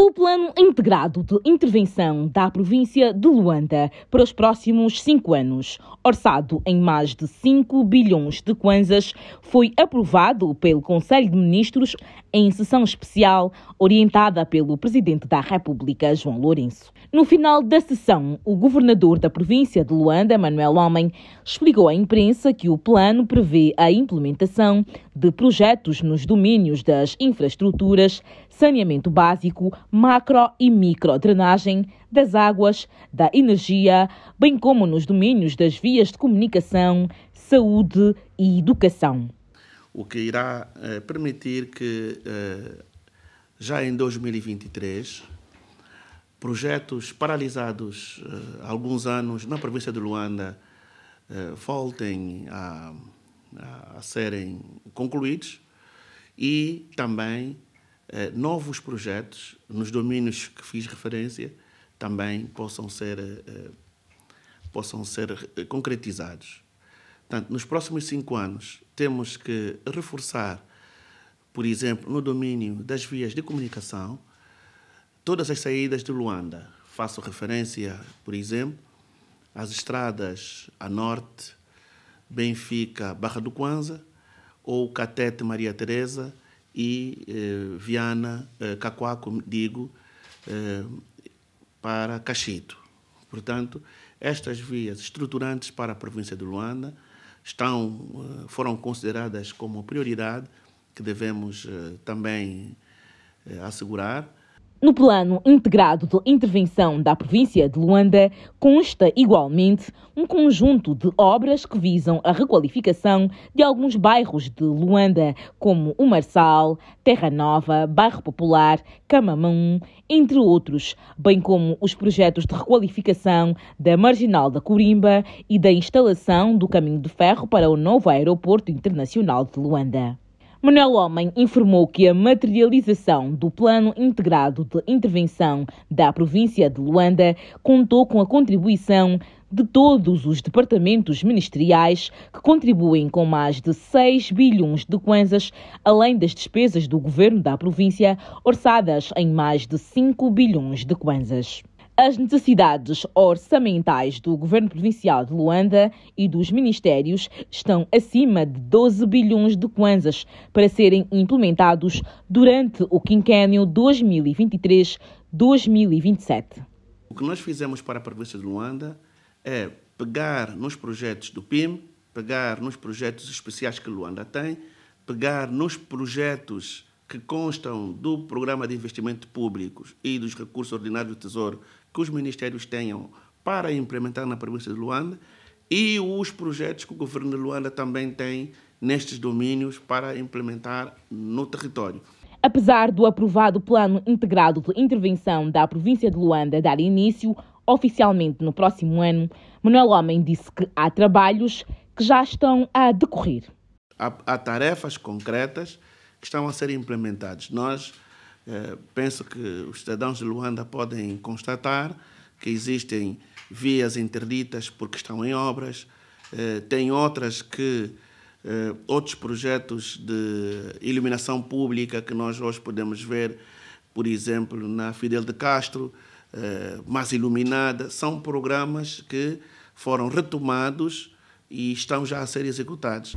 O Plano Integrado de Intervenção da Província de Luanda para os próximos cinco anos, orçado em mais de 5 bilhões de kwanzas, foi aprovado pelo Conselho de Ministros em sessão especial orientada pelo Presidente da República, João Lourenço. No final da sessão, o governador da província de Luanda, Manuel Homem, explicou à imprensa que o plano prevê a implementação de projetos nos domínios das infraestruturas, saneamento básico, macro e micro drenagem, das águas, da energia, bem como nos domínios das vias de comunicação, saúde e educação. O que irá eh, permitir que, eh, já em 2023, projetos paralisados eh, alguns anos na província de Luanda eh, voltem a, a serem concluídos e também eh, novos projetos nos domínios que fiz referência também possam ser, eh, possam ser eh, concretizados. Portanto, nos próximos cinco anos, temos que reforçar, por exemplo, no domínio das vias de comunicação, todas as saídas de Luanda. Faço referência, por exemplo, às estradas a norte, Benfica, Barra do Quanza, ou Catete Maria Teresa, e eh, Viana, eh, digo, eh, para Caxito. Portanto, estas vias estruturantes para a província de Luanda estão, eh, foram consideradas como prioridade que devemos eh, também eh, assegurar no plano integrado de intervenção da província de Luanda, consta igualmente um conjunto de obras que visam a requalificação de alguns bairros de Luanda, como o Marçal, Terra Nova, Bairro Popular, Camamão, entre outros, bem como os projetos de requalificação da Marginal da Corimba e da instalação do caminho de ferro para o novo Aeroporto Internacional de Luanda. Manuel Homem informou que a materialização do Plano Integrado de Intervenção da província de Luanda contou com a contribuição de todos os departamentos ministeriais, que contribuem com mais de 6 bilhões de kwanzas, além das despesas do governo da província, orçadas em mais de 5 bilhões de kwanzas. As necessidades orçamentais do Governo Provincial de Luanda e dos Ministérios estão acima de 12 bilhões de kwanzas para serem implementados durante o quinquênio 2023-2027. O que nós fizemos para a província de Luanda é pegar nos projetos do PIM, pegar nos projetos especiais que Luanda tem, pegar nos projetos que constam do Programa de Investimentos Públicos e dos recursos ordinários do Tesouro que os ministérios tenham para implementar na província de Luanda e os projetos que o governo de Luanda também tem nestes domínios para implementar no território. Apesar do aprovado Plano Integrado de Intervenção da província de Luanda dar início oficialmente no próximo ano, Manuel Homem disse que há trabalhos que já estão a decorrer. Há, há tarefas concretas que estão a ser implementados. Nós eh, penso que os cidadãos de Luanda podem constatar que existem vias interditas porque estão em obras, eh, tem outras que eh, outros projetos de iluminação pública que nós hoje podemos ver, por exemplo, na Fidel de Castro, eh, mais iluminada, são programas que foram retomados e estão já a ser executados.